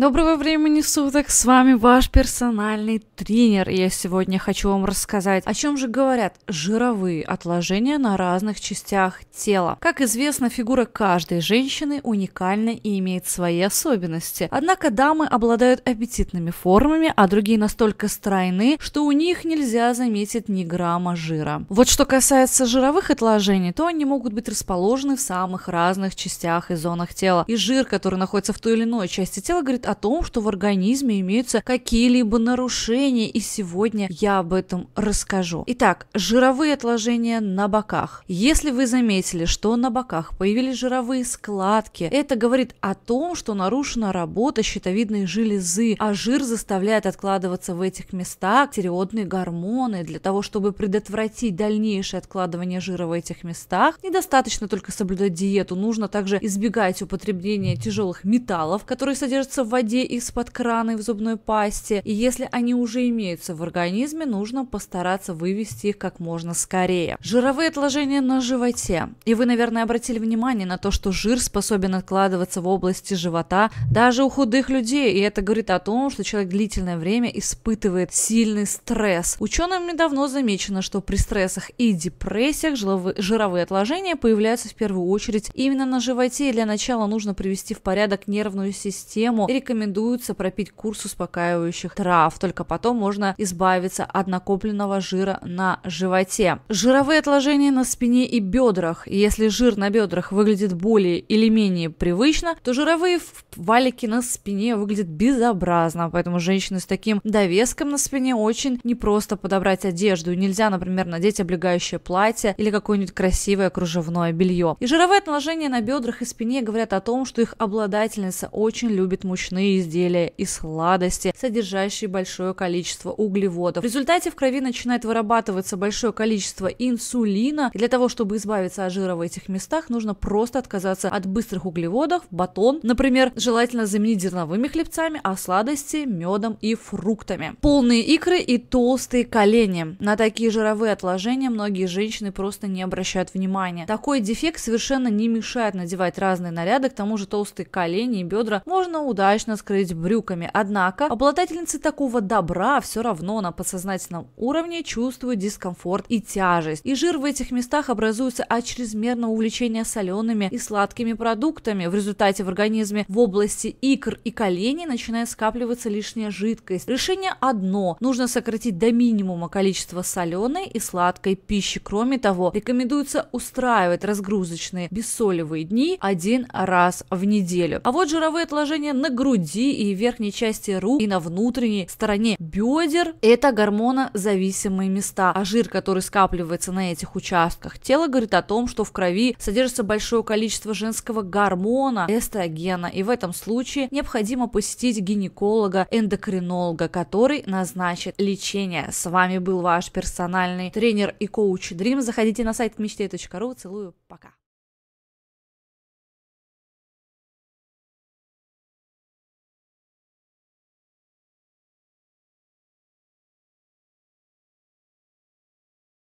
Доброго времени суток, с вами ваш персональный тренер. И я сегодня хочу вам рассказать, о чем же говорят жировые отложения на разных частях тела. Как известно, фигура каждой женщины уникальна и имеет свои особенности. Однако дамы обладают аппетитными формами, а другие настолько стройны, что у них нельзя заметить ни грамма жира. Вот что касается жировых отложений, то они могут быть расположены в самых разных частях и зонах тела. И жир, который находится в той или иной части тела, говорит о том, что в организме имеются какие-либо нарушения, и сегодня я об этом расскажу. Итак, жировые отложения на боках. Если вы заметили, что на боках появились жировые складки, это говорит о том, что нарушена работа щитовидной железы, а жир заставляет откладываться в этих местах тиреодные гормоны. Для того, чтобы предотвратить дальнейшее откладывание жира в этих местах, недостаточно только соблюдать диету, нужно также избегать употребления тяжелых металлов, которые содержатся в воде, воде из-под крана и в зубной пасте, и если они уже имеются в организме, нужно постараться вывести их как можно скорее. Жировые отложения на животе. И вы, наверное, обратили внимание на то, что жир способен откладываться в области живота даже у худых людей, и это говорит о том, что человек длительное время испытывает сильный стресс. Ученым недавно замечено, что при стрессах и депрессиях жировые отложения появляются в первую очередь именно на животе. и Для начала нужно привести в порядок нервную систему, рекомендуется пропить курс успокаивающих трав, только потом можно избавиться от накопленного жира на животе. Жировые отложения на спине и бедрах. Если жир на бедрах выглядит более или менее привычно, то жировые валики на спине выглядят безобразно, поэтому женщины с таким довеском на спине очень непросто подобрать одежду. Нельзя, например, надеть облегающее платье или какое-нибудь красивое кружевное белье. И жировые отложения на бедрах и спине говорят о том, что их обладательница очень любит мужчин мучные изделия и сладости, содержащие большое количество углеводов. В результате в крови начинает вырабатываться большое количество инсулина. И для того, чтобы избавиться от жира в этих местах, нужно просто отказаться от быстрых углеводов, батон, например, желательно заменить зерновыми хлебцами, а сладости медом и фруктами. Полные икры и толстые колени. На такие жировые отложения многие женщины просто не обращают внимания. Такой дефект совершенно не мешает надевать разные наряды, к тому же толстые колени и бедра можно удачно удачно скрыть брюками. Однако обладательницы такого добра все равно на подсознательном уровне чувствуют дискомфорт и тяжесть. И жир в этих местах образуется от чрезмерного увлечения солеными и сладкими продуктами. В результате в организме в области икр и коленей начинает скапливаться лишняя жидкость. Решение одно. Нужно сократить до минимума количество соленой и сладкой пищи. Кроме того, рекомендуется устраивать разгрузочные бессолевые дни один раз в неделю. А вот жировые отложения на грудь груди и верхней части рук и на внутренней стороне бедер. Это гормонозависимые места, а жир, который скапливается на этих участках тела, говорит о том, что в крови содержится большое количество женского гормона эстрогена, и в этом случае необходимо посетить гинеколога, эндокринолога, который назначит лечение. С вами был ваш персональный тренер и коуч Дрим. Заходите на сайт мечте.ру. Целую, пока.